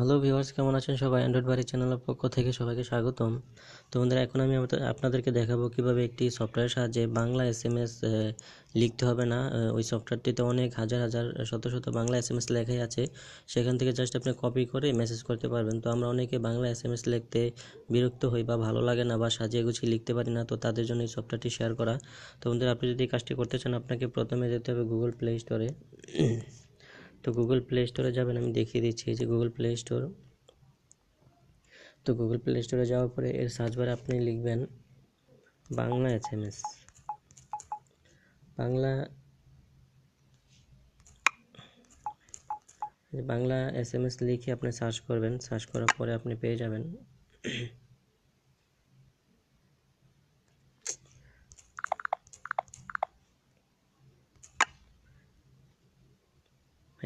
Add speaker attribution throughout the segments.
Speaker 1: hello viewers কেমন আছেন সবাই অ্যান্ড্রয়েড বাড়ি চ্যানেলের পক্ষ থেকে সবাইকে স্বাগতম তো বন্ধুরা এখন আমি আপনাদেরকে দেখাবো কিভাবে একটি সফটওয়্যার সাহায্যে বাংলা এস এম এস লিখতে হবে না ওই সফটওয়্যারটিতে অনেক হাজার হাজার শত শত বাংলা এস এম এস লেখাই আছে সেখান থেকে জাস্ট আপনি কপি করে মেসেজ করতে পারবেন তো আমরা অনেকে বাংলা এস এম এস লিখতে বিরক্ত হই বা ভালো লাগে না বা সাজিয়ে গুছিয়ে লিখতে পারি না তো তাদের জন্য এই সফটওয়্যারটি শেয়ার করা তো বন্ধুরা আপনি যদি কাজটি করতে চান আপনাকে প্রথমে যেতে হবে গুগল প্লে স্টোরে তো গুগল প্লে স্টোরে যাবেন আমি দেখিয়ে দিচ্ছি যে গুগল প্লে স্টোর তো গুগল প্লে স্টোরে যাওয়ার পরে এর সার্চ বারে আপনি লিখবেন Bangla S M S Bangla Bangla S M S লিখে আপনি সার্চ করবেন সার্চ করার পরে আপনি পেয়ে যাবেন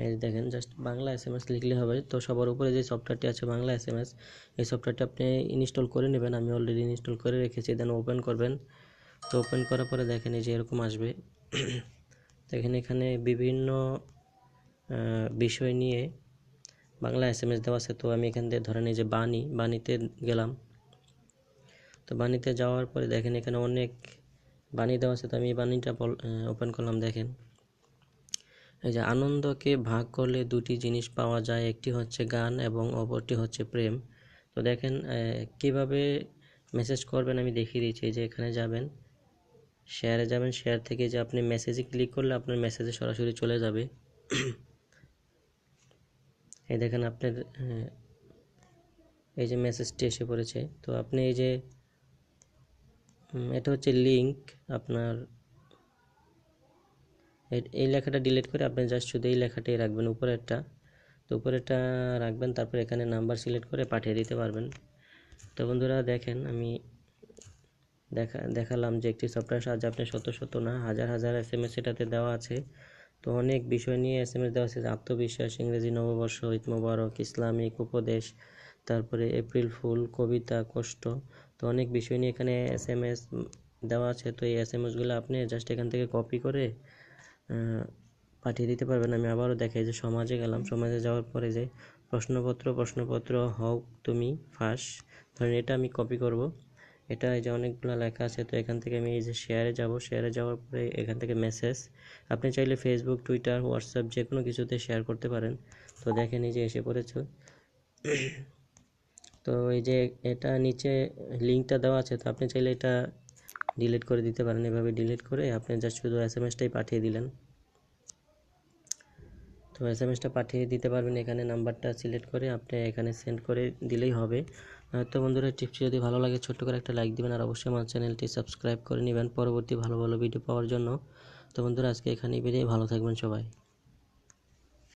Speaker 1: এই দেখেন just Bangla S M S লিখলে হবে তো সবার উপরে যে সফটওয়্যারটি আছে বাংলা এস এম এস এই সফটওয়্যারটি আপনি ইনস্টল করে নেবেন আমি অলরেডি ইনস্টল করে রেখেছি দেন ওপেন করবেন তো ওপেন করার পরে দেখেন এই যে এরকম আসবে দেখেন এখানে বিভিন্ন বিষয় নিয়ে বাংলা এস এম এস দেওয়া আছে তো আমি এখান থেকে ধরেন এই যে বাণী বাণীতে গেলাম তো বাণীতে যাওয়ার পরে দেখেন এখানে অনেক বাণী দেওয়া আছে তো আমি এই বাণীটা ওপেন করলাম দেখেন এই যে আনন্দকে ভাগ করলে দুটি জিনিস পাওয়া যায় একটি হচ্ছে গান এবং অপরটি হচ্ছে প্রেম তো দেখেন কিভাবে মেসেজ করবেন আমি দেখিয়ে দিচ্ছি যে এখানে যাবেন শেয়ারে যাবেন শেয়ার থেকে যে আপনি মেসেজে ক্লিক করলে আপনার মেসেজে সরাসরি চলে যাবে এই দেখেন আপনার এই যে মেসেজটি এসে পড়েছে তো আপনি এই যে এটা হচ্ছে লিঙ্ক আপনার এই লেখাটা ডিলিট করে আপনি জাস্ট শুধু এই লেখাটাই রাখবেন উপরেরটা তো উপরেরটা রাখবেন তারপর এখানে নাম্বার সিলেক্ট করে পাঠিয়ে দিতে পারবেন তো বন্ধুরা দেখেন আমি দেখা দেখালাম যে একটি সফটওয়্যার সাহায্যে আপনি শত শত না হাজার হাজার এস এম এস এটাতে দেওয়া আছে তো অনেক বিষয় নিয়ে এস এম এস দেওয়া আছে আত্মবিশ্বাস ইংরেজি নববর্ষ ঈদ মোবারক ইসলামিক উপদেশ তারপরে এপ্রিল ফুল কবিতা কষ্ট তো অনেক বিষয় নিয়ে এখানে এস এম এস দেওয়া আছে তো এই এস এম এসগুলো আপনি জাস্ট এখান থেকে কপি করে পাঠিয়ে দিতে পারবেন আমি আবারও দেখাই যে সমাজে গেলাম সমাজে যাওয়ার পরে যে প্রশ্নপত্র প্রশ্নপত্র হও তুমি ফাঁস ধরেন এটা আমি কপি করব এটা এই যে অনেকগুলো লেখা আছে তো এখান থেকে আমি এই যে শেয়ারে যাব শেয়ারে যাওয়ার পরে এখান থেকে মেসেজ আপনি চাইলে ফেসবুক টুইটার হোয়াটসঅ্যাপ যে কোনো কিছুতে শেয়ার করতে পারেন তো দেখেন নিজে যে এসে পড়েছ তো এই যে এটা নিচে লিঙ্কটা দেওয়া আছে তো আপনি চাইলে এটা ডিলিট করে দিতে পারেন এভাবে ডিলিট করে আপনি জাস্ট শুধু এস এম এসটাই পাঠিয়ে দিলেন তো এস এম এসটা পাঠিয়ে দিতে পারবেন এখানে নাম্বারটা সিলেক্ট করে আপনি এখানে সেন্ড করে দিলেই হবে তো বন্ধুরা টিপসটি যদি ভালো লাগে ছোট্ট করে একটা লাইক দিবেন আর অবশ্যই আমার চ্যানেলটি সাবস্ক্রাইব করে নেবেন পরবর্তী ভালো ভালো ভিডিও পাওয়ার জন্য তো বন্ধুরা আজকে এখানেই বেরিয়ে ভালো থাকবেন সবাই